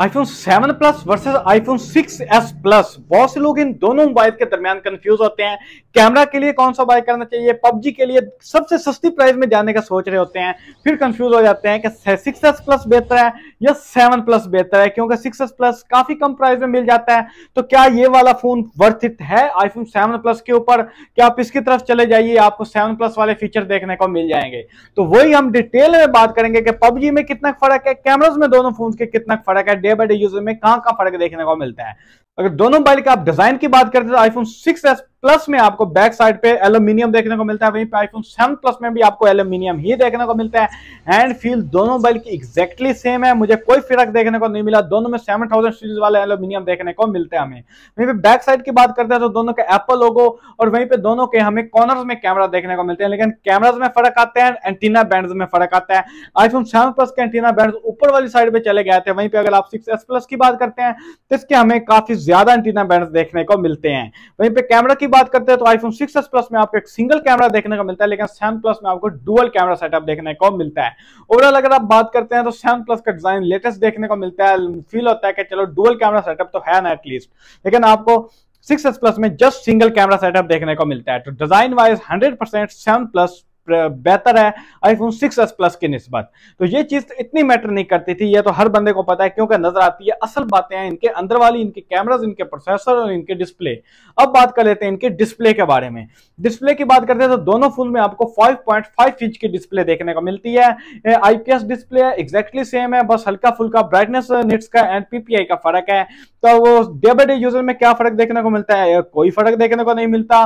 iPhone 7 plus versus iPhone 6s plus बहुत से लोग इन दोनों मोबाइल के दरमियान कंफ्यूज होते हैं कैमरा के लिए कौन सा बाय करना चाहिए पबजी के लिए सबसे सस्ती प्राइस में जाने का सोच रहे होते हैं फिर कंफ्यूज हो जाते हैं कि सिक्स एस प्लस बेहतर है या सेवन प्लस बेहतर है क्योंकि सिक्स एस प्लस काफी कम प्राइस में मिल जाता है तो क्या ये वाला फोन वर्थ इट है आईफोन सेवन प्लस के ऊपर क्या आप इसकी तरफ चले जाइए आपको सेवन प्लस वाले फीचर देखने को मिल जाएंगे तो वही हम डिटेल में बात करेंगे कि पबजी में कितना फर्क है कैमराज में दोनों फोन के कितना फर्क है बाई डे यूज में कहाँ कहाँ फर्क देखने को मिलता है अगर दोनों मोबाइल के आप डिजाइन की बात करते हैं तो आईफोन सिक्स एस प्लस में आपको बैक साइड पे एल्यूमिनियम देखने को मिलता है वहीं पे आईफोन सेवन प्लस में भी आपको एल्यूमिनियम ही देखने को मिलता है हैंड फील दोनों मोबाइल की एक्जैक्टली सेम है मुझे कोई फर्क देखने को नहीं मिला दोनों में सेवन थाउजेंड सीरीज वाले एल्यूमिनियम देखने को मिलते हैं हमें वहीं पर बैक साइड की बात करते हैं तो दोनों के एप्पल लोगो और वहीं पर दोनों के हमें कॉर्नर में कैमरा देखने को मिलते हैं लेकिन कैमराज में फर्क आता है एंटीना बैंड में फर्क आता है आईफोन सेवन प्लस के एंटीना बैंड ऊपर वाली साइड पर चले गए थे वहीं पर अगर आप सिक्स प्लस की बात करते हैं तो इसके हमें काफी ज्यादा एंटीना बैंड देखने को मिलते हैं वहीं पे कैमरा की बात करते हैं तो आईफोन सिक्स प्लस में आपको एक सिंगल कैमरा देखने को मिलता है लेकिन सेवन प्लस में आपको डुअल कैमरा सेटअप देखने को मिलता है ओवरऑल अगर आप बात करते हैं तो सेवन प्लस का डिजाइन लेटेस्ट देखने को मिलता है फील होता है कि चलो डुअल कैमरा सेटअप तो है ना एटलीस्ट लेकिन आपको सिक्स प्लस में जस्ट सिंगल कैमरा सेटअप देखने को मिलता है तो design wise hundred percent seven plus बेहतर है आईफोन सिक्स एस प्लस के नस्बत तो ये चीज तो इतनी मैटर नहीं करती थी ये तो हर बंदे को पता है क्योंकि नजर आती है असल बातें हैं इनके अंदर वाली इनके कैमराज इनके प्रोसेसर और इनके डिस्प्ले अब बात कर लेते हैं इनके डिस्प्ले के बारे में डिस्प्ले की बात करते हैं तो दोनों फोन में आपको 5.5 इंच की डिस्प्ले देखने को मिलती है आईपीएस डिस्प्ले है एग्जैक्टली सेम है बस हल्का फुल्का ब्राइटनेस निट्स का एंड पीपीआई का फर्क है तो वो डे बाई डे यूजर में क्या फर्क देखने को मिलता है कोई फर्क देखने को नहीं मिलता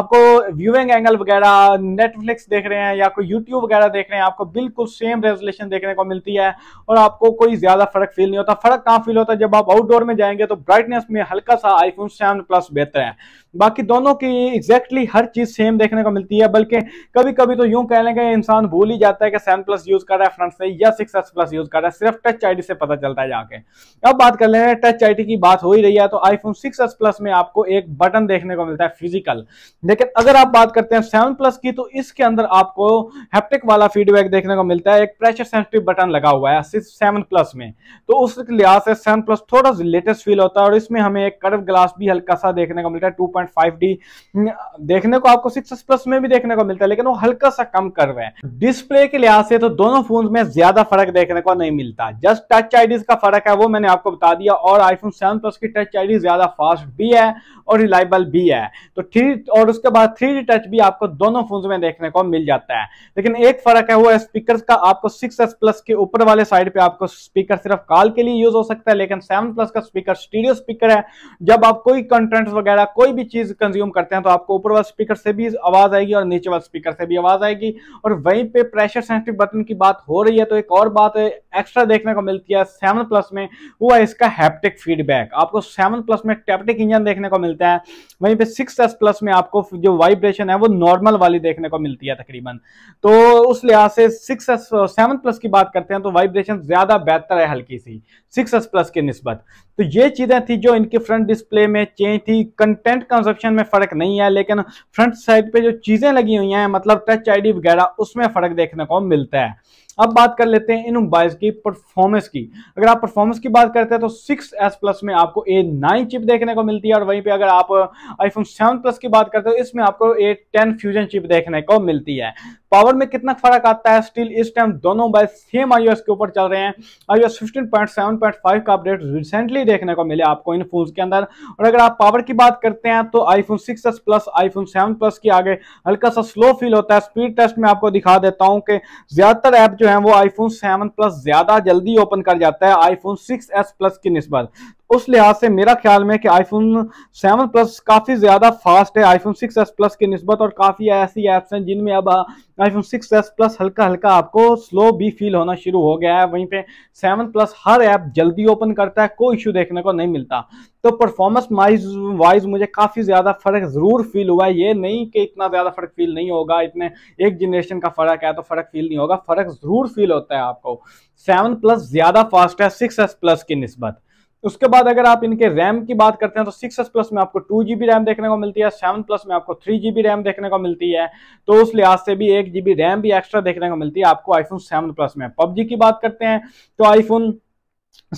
आपको व्यूइंग एंगल वगैरह नेटफ्लिक्स देखने रहे हैं या कोई यूट्यूब वगैरह देख रहे हैं आपको बिल्कुल सेम रेजोल्यूशन देखने को मिलती है और आपको कोई ज्यादा फर्क फील नहीं होता फर्क कहाँ फील होता है जब आप आउटडोर में जाएंगे तो ब्राइटनेस में हल्का सा आईफोन सेवन प्लस बेहतर है बाकी दोनों की एग्जैक्टली हर चीज सेम देखने को मिलती है बल्कि कभी कभी तो यूं कह लें इंसान भूल ही जाता है कि सेवन प्लस यूज कर रहा है फ्रंट से या सिक्स एस प्लस यूज कर रहा है सिर्फ टच आईडी से पता चलता है जाके अब बात कर लें टच आईडी की बात हो ही रही है तो आईफोन सिक्स एस प्लस में आपको एक बटन देखने को मिलता है फिजिकल लेकिन अगर आप बात करते हैं सेवन प्लस की तो इसके अंदर आप आपको हेप्टिक वाला फीडबैक देखने को मिलता है एक प्रेशर सेंसिटिव बटन लगा हुआ है सिर्फ सेवन प्लस में तो उस लिहाज से सेवन प्लस थोड़ा लेटेस्ट फील होता है और इसमें हमें एक कर्व ग्लास भी हल्का सा देखने को मिलता है टू देखने को आपको सिक्स प्लस में भी देखने को मिलता है लेकिन वो हल्का सा कम कर्व है डिस्प्ले के लिहाज से तो दोनों फोन में ज्यादा फर्क देखने को नहीं मिलता जस्ट टच आई का फर्क है वो मैंने आपको बता दिया और आईफोन सेवन प्लस की टच आई ज्यादा फास्ट भी है और रिलायबल भी है तो थ्री और उसके बाद थ्री टच भी आपको दोनों फोन में देखने को मिल मिल जाता है लेकिन एक फर्क है वो है स्पीकर का आपको सिक्स एस प्लस के ऊपर वाले साइड पे आपको स्पीकर सिर्फ कॉल के लिए यूज हो सकता है लेकिन सेवन प्लस का स्पीकर स्टीडियो स्पीकर है जब आप कोई कंटेंट वगैरह कोई भी चीज कंज्यूम करते हैं तो आपको ऊपर वाले स्पीकर से भी आवाज आएगी और नीचे वाले स्पीकर से भी आवाज आएगी और वहीं पर प्रेशर सेंसिटिव बटन की बात हो रही है तो एक और बात एक्स्ट्रा देखने को मिलती है सेवन प्लस में वो है इसका हैप्टिक फीडबैक आपको सेवन प्लस में टैप्टिक इंजन देखने को मिलता है वहीं पे सिक्स प्लस में आपको जो वाइब्रेशन है वो नॉर्मल वाली देखने को मिलती है तक तकरीबन तो उस लिहाज से सिक्स एस सेवन प्लस की बात करते हैं तो वाइब्रेशन ज़्यादा बेहतर है हल्की सी सिक्स एस प्लस की नस्बत तो ये चीज़ें थी जो इनके फ्रंट डिस्प्ले में चेंज थी कंटेंट कंजप्शन में फ़र्क नहीं है लेकिन फ्रंट साइड पे जो चीज़ें लगी हुई हैं मतलब टच आईडी वगैरह उसमें फ़र्क देखने को मिलता है अब बात कर लेते हैं इन मोबाइल की परफॉर्मेंस की अगर आप परफॉर्मेंस की बात करते हैं तो सिक्स एस प्लस में आपको ए नाइन चिप देखने को मिलती है और वहीं पर अगर आप आईफोन सेवन प्लस की बात करते हो तो इसमें आपको ए टेन फ्यूजन चिप देखने को मिलती है पावर में कितना फर्क आता है स्टिल इस टाइम दोनों मोबाइल सेम आईओएस के ऊपर चल रहे हैं आईओएस फिफ्टीन का अपडेट रिसेंटली देखने को मिले आपको इन फोन के अंदर और अगर आप पावर की बात करते हैं तो iPhone S plus iPhone seven plus की आगे हल्का सा स्लो फील होता है स्पीड टेस्ट में आपको दिखा देता हूं कि ज्यादातर ऐप जो है वो आईफोन सेवन प्लस ज्यादा जल्दी ओपन कर जाता है आईफोन सिक्स एस प्लस की नस्बत उस लिहाज से मेरा ख्याल में कि आईफोन सेवन प्लस काफ़ी ज़्यादा फास्ट है आईफोन सिक्स एस प्लस की नस्बत और काफ़ी ऐसी ऐप्स हैं जिनमें अब आईफोन सिक्स एस प्लस हल्का हल्का आपको स्लो भी फील होना शुरू हो गया है वहीं पे सेवन प्लस हर ऐप जल्दी ओपन करता है कोई इशू देखने को नहीं मिलता तो परफॉर्मेंस वाइज वाइज मुझे काफ़ी ज़्यादा फ़र्क ज़रूर फील हुआ है ये नहीं कि इतना ज़्यादा फ़र्क फील नहीं होगा इतने एक जनरेशन का फ़र्क है तो फ़र्क फील नहीं होगा फ़र्क ज़रूर फील होता है आपको सेवन प्लस ज़्यादा फास्ट है सिक्स एस प्लस की नस्बत उसके बाद अगर आप इनके रैम की बात करते हैं तो सिक्स एस प्लस में आपको टू जी बी रैम देखने को मिलती है सेवन प्लस में आपको थ्री जी बी रैम देखने को मिलती है तो उस लिहाज से भी एक जी बी रैम भी एक्स्ट्रा देखने को मिलती है आपको आईफोन सेवन प्लस में पबजी की बात करते हैं तो आईफोन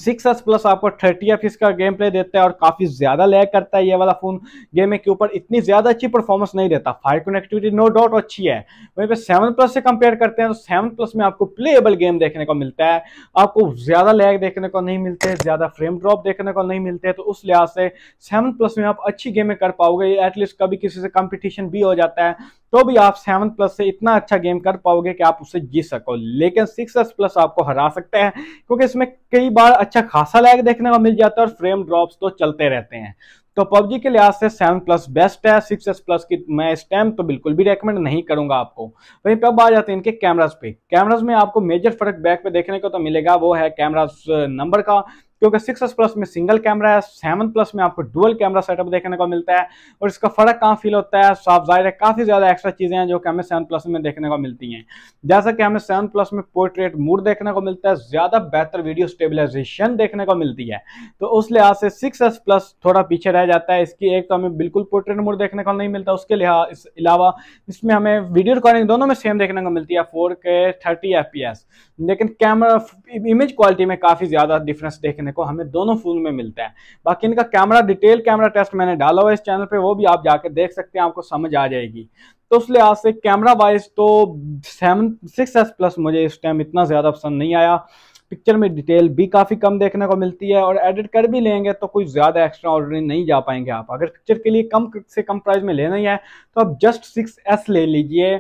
सिक्स एस प्लस आपको थर्टी एफ इसका गेम प्ले देता है और काफी ज्यादा लैग करता है ये वाला फोन गेम के ऊपर इतनी ज्यादा अच्छी परफॉर्मेंस नहीं देता फाइव कनेक्टिविटी नो डाउट अच्छी है वहीं पे सेवन प्लस से कंपेयर करते हैं तो सेवन प्लस में आपको प्लेएबल गेम देखने को मिलता है आपको ज्यादा लैग देखने को नहीं मिलते ज्यादा फ्रेम ड्रॉप देखने को नहीं मिलते तो उस लिहाज से सेवन प्लस में आप अच्छी गेमें कर पाओगे एटलीस्ट कभी किसी से कॉम्पिटिशन भी हो जाता है तो भी आप सेवन प्लस से इतना अच्छा गेम कर पाओगे कि आप उसे जीत सको लेकिन सिक्स एस प्लस आपको हरा सकते हैं क्योंकि इसमें कई बार अच्छा खासा लैग देखने को मिल जाता है और फ्रेम ड्रॉप्स तो चलते रहते हैं तो पबजी के लिहाज से सेवन प्लस बेस्ट है सिक्स एस प्लस की मैं इस टाइम तो बिल्कुल भी रेकमेंड नहीं करूंगा आपको वहीं पर आ जाते हैं इनके कैमराज पे कैमराज में आपको मेजर फर्क बैक पे देखने को तो मिलेगा वो है कैमराज नंबर uh, का क्योंकि सिक्स प्लस में सिंगल कैमरा है सेवन प्लस में आपको डुअल कैमरा सेटअप देखने को मिलता है और इसका फर्क कहाँ फील होता है साफ जाहिर है काफ़ी ज़्यादा एक्स्ट्रा चीज़ें हैं जो कि हमें सेवन प्लस में देखने को मिलती हैं जैसा कि हमें सेवन प्लस में पोर्ट्रेट मूड देखने को मिलता है ज़्यादा बेहतर वीडियो स्टेबिलाईजेशन देखने को मिलती है तो उस लिहाज से सिक्स प्लस थोड़ा पीछे रह जाता है इसकी एक तो हमें बिल्कुल पोर्ट्रेट मूड देखने को नहीं मिलता उसके लिहाज अलावा इसमें हमें वीडियो रिकॉर्डिंग दोनों में सेम देखने को मिलती है फोर के थर्टी एफ लेकिन कैमरा इमेज क्वालिटी में काफ़ी ज़्यादा डिफरेंस देखने देखने को हमें दोनों फोन में मिलता है बाकी इनका कैमरा डिटेल कैमरा टेस्ट मैंने डाला हुआ इस चैनल पर वो भी आप जाके देख सकते हैं आपको समझ आ जाएगी तो उस लिहाज से कैमरा वाइज तो सेवन सिक्स एस प्लस मुझे इस टाइम इतना ज़्यादा पसंद नहीं आया पिक्चर में डिटेल भी काफ़ी कम देखने को मिलती है और एडिट कर भी लेंगे तो कोई ज़्यादा एक्स्ट्रा ऑर्डरी नहीं जा पाएंगे आप अगर पिक्चर के लिए कम से कम प्राइस में लेना ही है तो आप जस्ट सिक्स एस ले लीजिए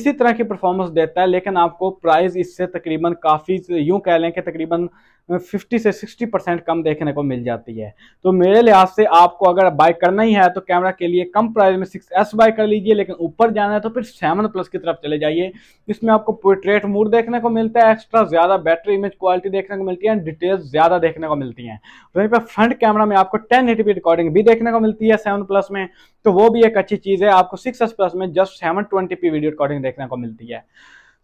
इसी तरह की परफॉर्मेंस देता है लेकिन आपको प्राइस इससे तकरीबन काफ़ी यूँ कह लें कि तकरीबन 50 से 60 परसेंट कम देखने को मिल जाती है तो मेरे लिहाज से आपको अगर बाय करना ही है तो कैमरा के लिए कम प्राइस में सिक्स एस बाय कर लीजिए लेकिन ऊपर जाना है तो फिर सेवन प्लस की तरफ चले जाइए इसमें आपको पोर्ट्रेट मूड देखने को मिलता है एक्स्ट्रा ज़्यादा बैटरी इमेज क्वालिटी देखने को मिलती है एंड डिटेल्स ज़्यादा देखने को मिलती है वहीं पर फ्रंट कैमरा में आपको टेन रिकॉर्डिंग भी देखने को मिलती है सेवन प्लस में तो वो भी एक अच्छी चीज़ है आपको सिक्स प्लस में जस्ट सेवन वीडियो रिकॉर्डिंग देखने को मिलती है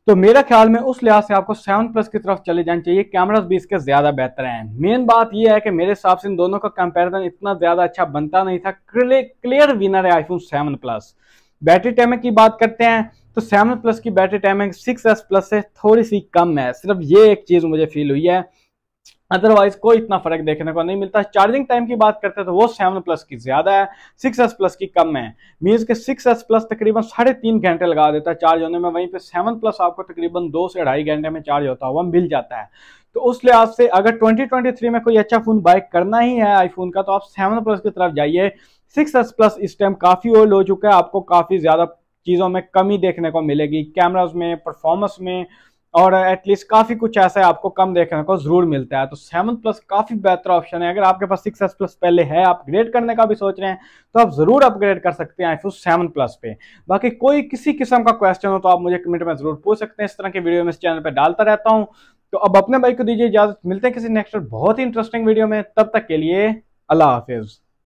तो मेरा ख्याल में उस लिहाज से आपको सेवन प्लस की तरफ चले जाना चाहिए कैमराज भी इसके ज़्यादा बेहतर हैं मेन बात यह है कि मेरे हिसाब से इन दोनों का कंपैरिजन इतना ज़्यादा अच्छा बनता नहीं था क्लियर विनर है iPhone seven plus battery timing की बात करते हैं तो सेवन प्लस की battery timing six S plus से थोड़ी सी कम है सिर्फ ये एक चीज़ मुझे फील हुई है अदरवाइज कोई इतना फर्क देखने को नहीं मिलता चार्जिंग टाइम की बात करते हैं तो वो सेवन प्लस की ज्यादा है सिक्स एस प्लस की कम है मीन्स के सिक्स एस प्लस तकरीबन साढ़े तीन घंटे लगा देता है चार्ज होने में वहीं पे सेवन प्लस आपको तकरीबन दो से ढाई घंटे में चार्ज होता हुआ मिल जाता है तो उस लिहाज से अगर 2023 में कोई अच्छा फोन बाय करना ही है आईफोन का तो आप सेवन प्लस की तरफ जाइए सिक्स एस प्लस इस टाइम काफ़ी ओल्ड हो चुका है आपको काफ़ी ज़्यादा चीज़ों में कमी देखने को मिलेगी कैमराज में परफॉर्मेंस में और एटलीस्ट काफ़ी कुछ ऐसा है आपको कम देखने को जरूर मिलता है तो सेवन प्लस काफ़ी बेहतर ऑप्शन है अगर आपके पास सिक्स एस प्लस पहले है अपग्रेड करने का भी सोच रहे हैं तो आप ज़रूर अपग्रेड कर सकते हैं आईफोन सेवन प्लस पे बाकी कोई किसी किस्म का क्वेश्चन हो तो आप मुझे कमेंट में ज़रूर पूछ सकते हैं इस तरह के वीडियो में इस चैनल पर डालता रहता हूँ तो अब अपने भाई को दीजिए इजाज़त मिलते हैं किसी नेक्स्ट बहुत ही इंटरेस्टिंग वीडियो में तब तक के लिए अल्लाह हाफिज़